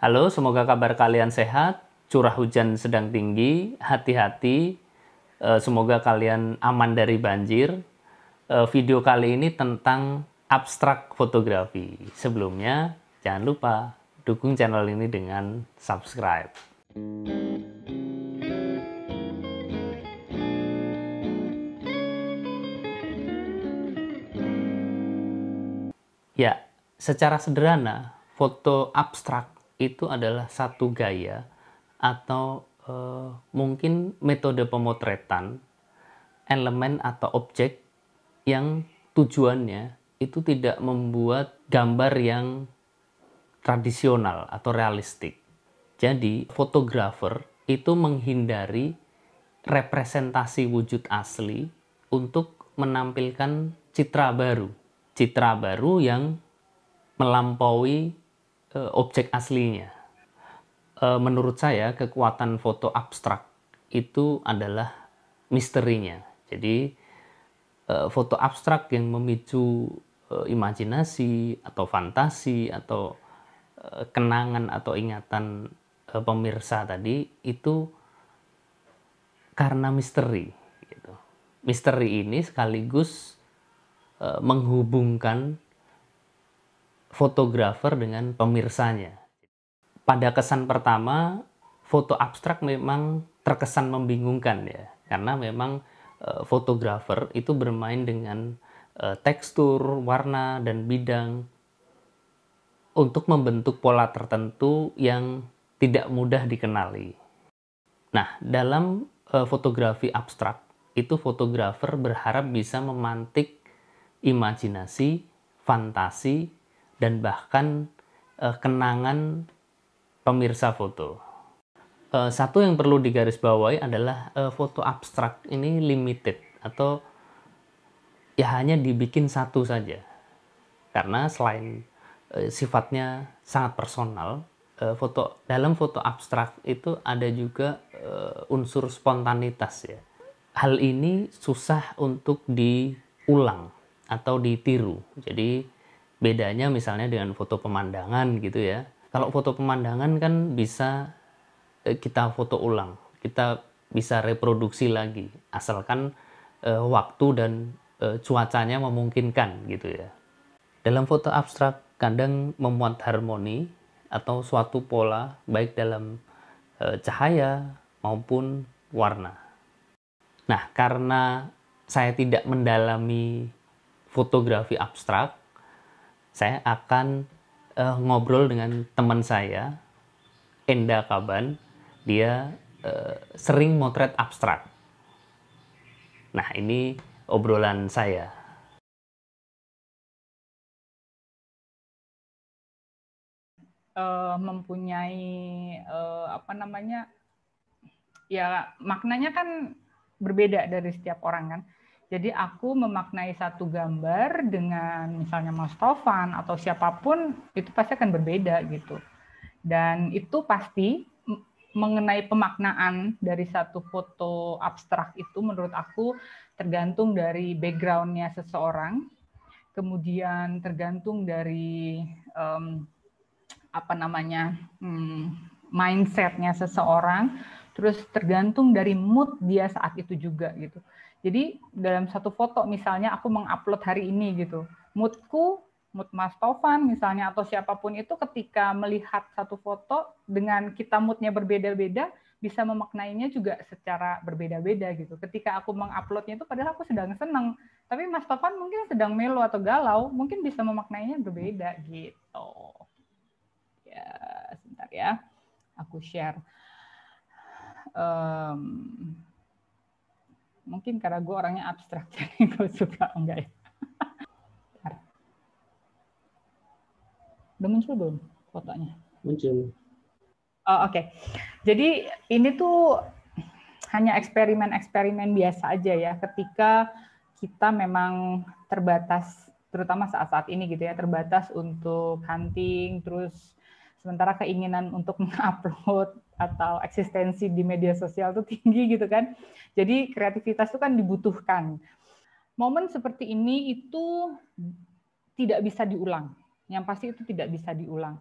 Halo, semoga kabar kalian sehat. Curah hujan sedang tinggi, hati-hati. Eh, semoga kalian aman dari banjir. Eh, video kali ini tentang abstrak fotografi. Sebelumnya, jangan lupa dukung channel ini dengan subscribe. Ya, secara sederhana, foto abstrak itu adalah satu gaya atau e, mungkin metode pemotretan elemen atau objek yang tujuannya itu tidak membuat gambar yang tradisional atau realistik. Jadi, fotografer itu menghindari representasi wujud asli untuk menampilkan citra baru. Citra baru yang melampaui Eh, objek aslinya. Eh, menurut saya kekuatan foto abstrak itu adalah misterinya. Jadi eh, foto abstrak yang memicu imajinasi atau fantasi atau kenangan atau ingatan pemirsa tadi itu karena misteri. Gitu. Misteri ini sekaligus menghubungkan fotografer dengan pemirsanya. Pada kesan pertama, foto abstrak memang terkesan membingungkan ya, karena memang eh, fotografer itu bermain dengan eh, tekstur, warna, dan bidang untuk membentuk pola tertentu yang tidak mudah dikenali. Nah, dalam eh, fotografi abstrak itu fotografer berharap bisa memantik imajinasi, fantasi, dan bahkan uh, kenangan pemirsa foto. Uh, satu yang perlu digarisbawahi adalah uh, foto abstrak ini limited atau ya hanya dibikin satu saja. Karena selain uh, sifatnya sangat personal, uh, foto dalam foto abstrak itu ada juga uh, unsur spontanitas ya. Hal ini susah untuk diulang atau ditiru. Jadi Bedanya misalnya dengan foto pemandangan gitu ya. Kalau foto pemandangan kan bisa eh, kita foto ulang, kita bisa reproduksi lagi asalkan e, waktu dan e, cuacanya memungkinkan gitu ya. Dalam foto abstrak kadang memuat harmoni atau suatu pola baik dalam e, cahaya maupun warna. Nah, karena saya tidak mendalami fotografi abstrak, saya akan uh, ngobrol dengan teman saya Enda Kaban. Dia uh, sering motret abstrak. Nah, ini obrolan saya. Uh, mempunyai uh, apa namanya ya maknanya kan berbeda dari setiap orang kan jadi aku memaknai satu gambar dengan misalnya Mas Tovan atau siapapun itu pasti akan berbeda gitu. Dan itu pasti mengenai pemaknaan dari satu foto abstrak itu menurut aku tergantung dari backgroundnya seseorang, kemudian tergantung dari um, apa namanya um, mindsetnya seseorang, terus tergantung dari mood dia saat itu juga gitu. Jadi dalam satu foto misalnya aku mengupload hari ini gitu, moodku mood Mas Tovan misalnya atau siapapun itu ketika melihat satu foto dengan kita moodnya berbeda-beda bisa memaknainya juga secara berbeda-beda gitu. Ketika aku menguploadnya itu padahal aku sedang senang, tapi Mas Tovan mungkin sedang melo atau galau, mungkin bisa memaknainya berbeda gitu. Ya, sebentar ya. Aku share um, mungkin karena gue orangnya abstrak jadi gue suka enggak ya udah muncul belum fotonya muncul oh, oke okay. jadi ini tuh hanya eksperimen-eksperimen biasa aja ya ketika kita memang terbatas terutama saat-saat ini gitu ya terbatas untuk hunting terus sementara keinginan untuk mengupload atau eksistensi di media sosial itu tinggi gitu kan. Jadi kreativitas itu kan dibutuhkan. Momen seperti ini itu tidak bisa diulang. Yang pasti itu tidak bisa diulang.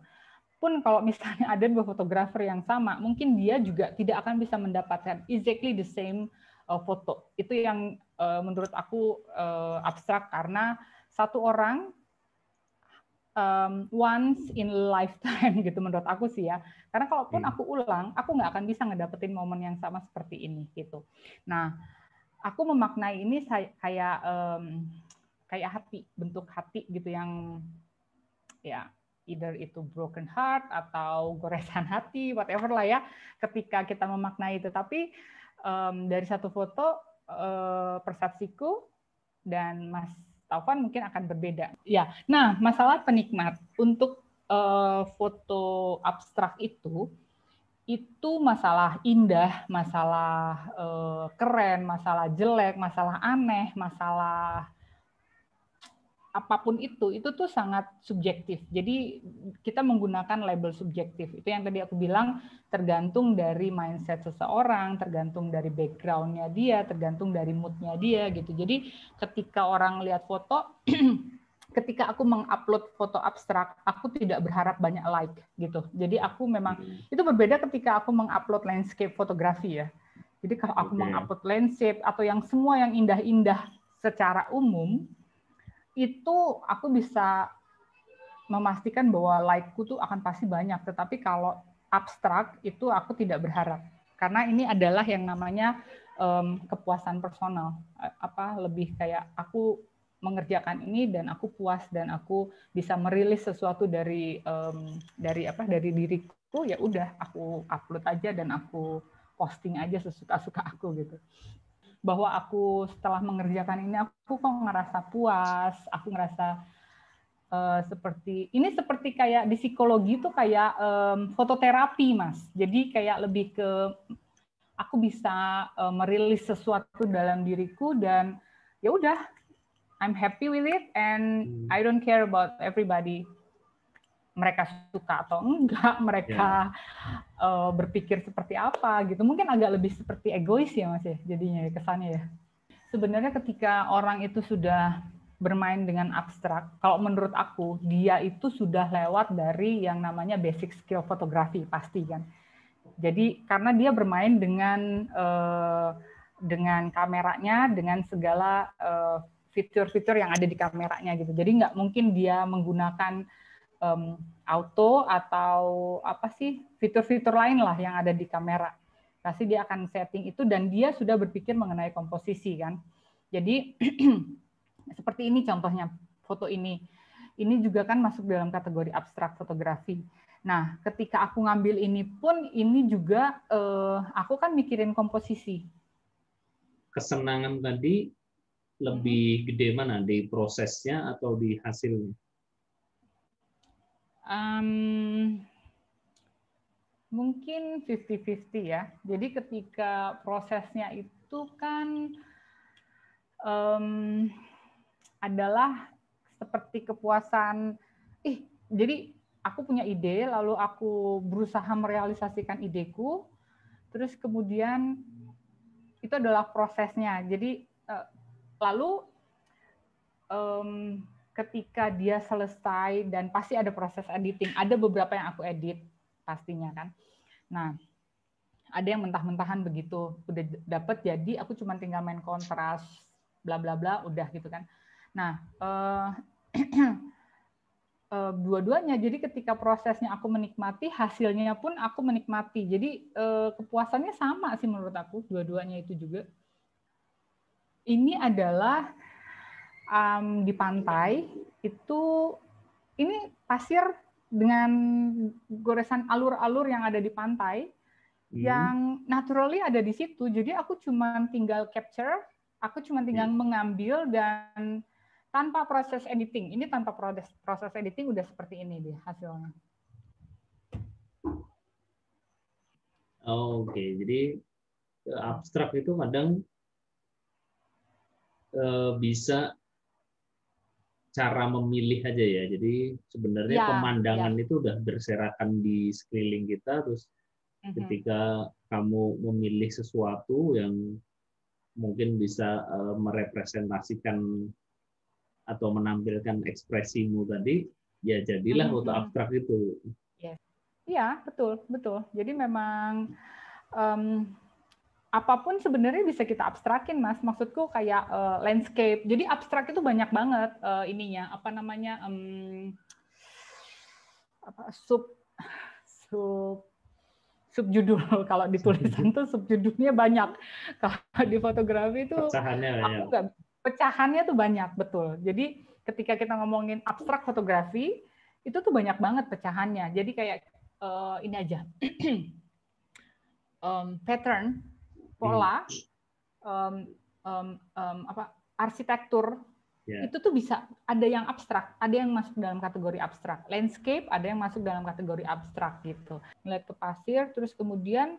Pun kalau misalnya ada dua fotografer yang sama, mungkin dia juga tidak akan bisa mendapatkan exactly the same e, foto. Itu yang e, menurut aku e, abstrak karena satu orang um, once in lifetime gitu menurut aku sih ya. Karena kalaupun hmm. aku ulang, aku nggak akan bisa ngedapetin momen yang sama seperti ini gitu. Nah, aku memaknai ini kayak um, kayak hati, bentuk hati gitu yang ya either itu broken heart atau goresan hati, whatever lah ya. Ketika kita memaknai itu, tapi um, dari satu foto uh, persepsiku dan Mas Taufan mungkin akan berbeda. Ya, nah masalah penikmat untuk uh, foto abstrak itu itu masalah indah, masalah uh, keren, masalah jelek, masalah aneh, masalah apapun itu itu tuh sangat subjektif. Jadi kita menggunakan label subjektif. Itu yang tadi aku bilang tergantung dari mindset seseorang, tergantung dari backgroundnya dia, tergantung dari moodnya dia gitu. Jadi ketika orang lihat foto ketika aku mengupload foto abstrak, aku tidak berharap banyak like gitu. Jadi aku memang hmm. itu berbeda ketika aku mengupload landscape fotografi ya. Jadi kalau aku okay. mengupload landscape atau yang semua yang indah-indah secara umum, itu aku bisa memastikan bahwa like-ku tuh akan pasti banyak. Tetapi kalau abstrak itu aku tidak berharap karena ini adalah yang namanya um, kepuasan personal apa lebih kayak aku mengerjakan ini dan aku puas dan aku bisa merilis sesuatu dari um, dari apa dari diriku ya udah aku upload aja dan aku posting aja sesuka suka aku gitu bahwa aku setelah mengerjakan ini aku kok ngerasa puas, aku ngerasa uh, seperti ini seperti kayak di psikologi itu kayak um, fototerapi, Mas. Jadi kayak lebih ke aku bisa uh, merilis sesuatu dalam diriku dan ya udah I'm happy with it and hmm. I don't care about everybody mereka suka atau enggak, mereka yeah. Iya. uh, berpikir seperti apa gitu. Mungkin agak lebih seperti egois ya Mas ya jadinya ya, kesannya ya. Sebenarnya ketika orang itu sudah bermain dengan abstrak, kalau menurut aku dia itu sudah lewat dari yang namanya basic skill fotografi pasti kan. Jadi karena dia bermain dengan uh, dengan kameranya, dengan segala eh, fitur-fitur yang ada di kameranya gitu. Jadi nggak mungkin dia menggunakan um, auto atau apa sih fitur-fitur lain lah yang ada di kamera. Pasti dia akan setting itu dan dia sudah berpikir mengenai komposisi kan. Jadi seperti ini contohnya foto ini. Ini juga kan masuk dalam kategori abstrak fotografi. Nah, ketika aku ngambil ini pun ini juga eh, aku kan mikirin komposisi. Kesenangan tadi lebih mm-hmm. gede mana di prosesnya atau di hasilnya? Um, mungkin 50-50 ya. Jadi ketika prosesnya itu kan um, adalah seperti kepuasan, ih, jadi aku punya ide, lalu aku berusaha merealisasikan ideku, terus kemudian itu adalah prosesnya. Jadi uh, lalu um, ketika dia selesai dan pasti ada proses editing. Ada beberapa yang aku edit pastinya kan. Nah, ada yang mentah-mentahan begitu udah dapet jadi aku cuma tinggal main kontras bla bla bla udah gitu kan. Nah, eh, eh, dua-duanya jadi ketika prosesnya aku menikmati hasilnya pun aku menikmati jadi eh, kepuasannya sama sih menurut aku dua-duanya itu juga ini adalah um, di pantai itu ini pasir dengan goresan alur-alur yang ada di pantai hmm. yang naturally ada di situ. Jadi aku cuma tinggal capture, aku cuma tinggal hmm. mengambil dan tanpa proses editing. Ini tanpa proses proses editing udah seperti ini deh hasilnya. Oh, Oke, okay. jadi eh, abstrak itu kadang uh, bisa cara memilih aja ya. Jadi sebenarnya ya, pemandangan ya. itu udah berserakan di sekeliling kita. Terus mm-hmm. ketika kamu memilih sesuatu yang mungkin bisa uh, merepresentasikan atau menampilkan ekspresimu tadi, ya jadilah mm-hmm. foto abstrak itu. Iya, yes. betul, betul. Jadi memang um, apapun sebenarnya bisa kita abstrakin mas maksudku kayak uh, landscape jadi abstrak itu banyak banget uh, ininya apa namanya um, apa sub sub subjudul kalau di tulisan tuh subjudulnya banyak kalau di fotografi itu. pecahannya aku gak, pecahannya tuh banyak betul jadi ketika kita ngomongin abstrak fotografi itu tuh banyak banget pecahannya jadi kayak uh, ini aja um, pattern pola um, um, um, apa arsitektur yeah. itu tuh bisa ada yang abstrak, ada yang masuk dalam kategori abstrak, landscape ada yang masuk dalam kategori abstrak gitu. Melihat ke pasir, terus kemudian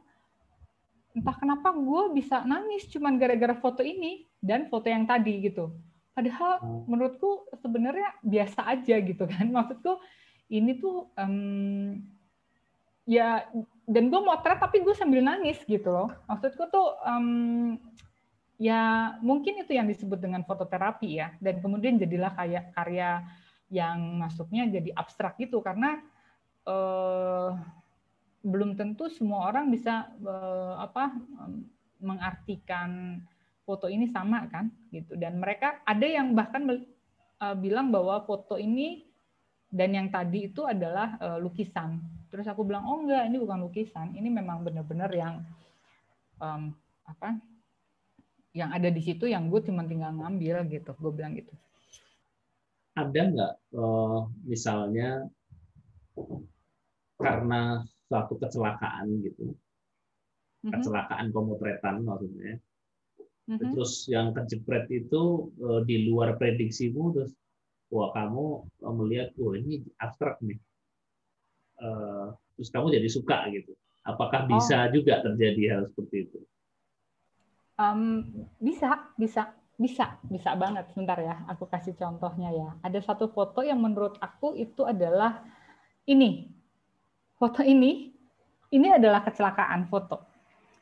entah kenapa gue bisa nangis cuman gara-gara foto ini dan foto yang tadi gitu. Padahal hmm. menurutku sebenarnya biasa aja gitu kan. Maksudku ini tuh um, ya dan gue motret tapi gue sambil nangis gitu loh maksudku tuh um, ya mungkin itu yang disebut dengan fototerapi ya dan kemudian jadilah kayak karya yang masuknya jadi abstrak gitu karena uh, belum tentu semua orang bisa uh, apa mengartikan foto ini sama kan gitu dan mereka ada yang bahkan uh, bilang bahwa foto ini dan yang tadi itu adalah uh, lukisan terus aku bilang oh enggak ini bukan lukisan ini memang benar-benar yang um, apa yang ada di situ yang gue cuma tinggal ngambil gitu gue bilang gitu ada nggak uh, misalnya karena suatu kecelakaan gitu mm-hmm. kecelakaan pemotretan maksudnya mm-hmm. terus yang kejepret itu eh, di luar prediksimu terus wah kamu melihat wah ini abstrak nih uh, terus kamu jadi suka gitu apakah oh. bisa oh. juga terjadi hal seperti itu um, bisa bisa bisa bisa banget sebentar ya aku kasih contohnya ya ada satu foto yang menurut aku itu adalah ini foto ini ini adalah kecelakaan foto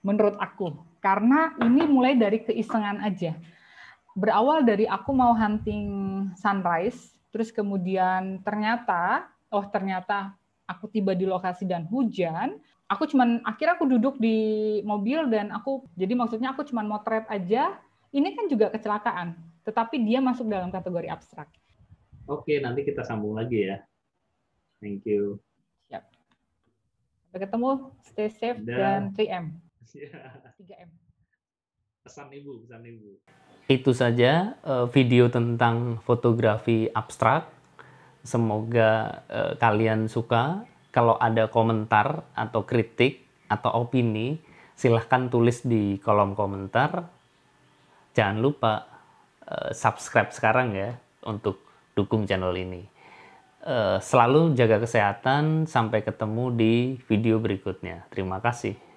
menurut aku karena ini mulai dari keisengan aja berawal dari aku mau hunting sunrise, terus kemudian ternyata, oh ternyata aku tiba di lokasi dan hujan. Aku cuman akhirnya aku duduk di mobil dan aku jadi maksudnya aku cuman motret aja. Ini kan juga kecelakaan, tetapi dia masuk dalam kategori abstrak. Oke, nanti kita sambung lagi ya. Thank you. Siap. Sampai ketemu, stay safe da. dan 3M. Yeah. 3M. Pesan Ibu, pesan Ibu itu saja uh, video tentang fotografi abstrak. Semoga uh, kalian suka. Kalau ada komentar atau kritik atau opini, silahkan tulis di kolom komentar. Jangan lupa uh, subscribe sekarang ya untuk dukung channel ini. Uh, selalu jaga kesehatan, sampai ketemu di video berikutnya. Terima kasih.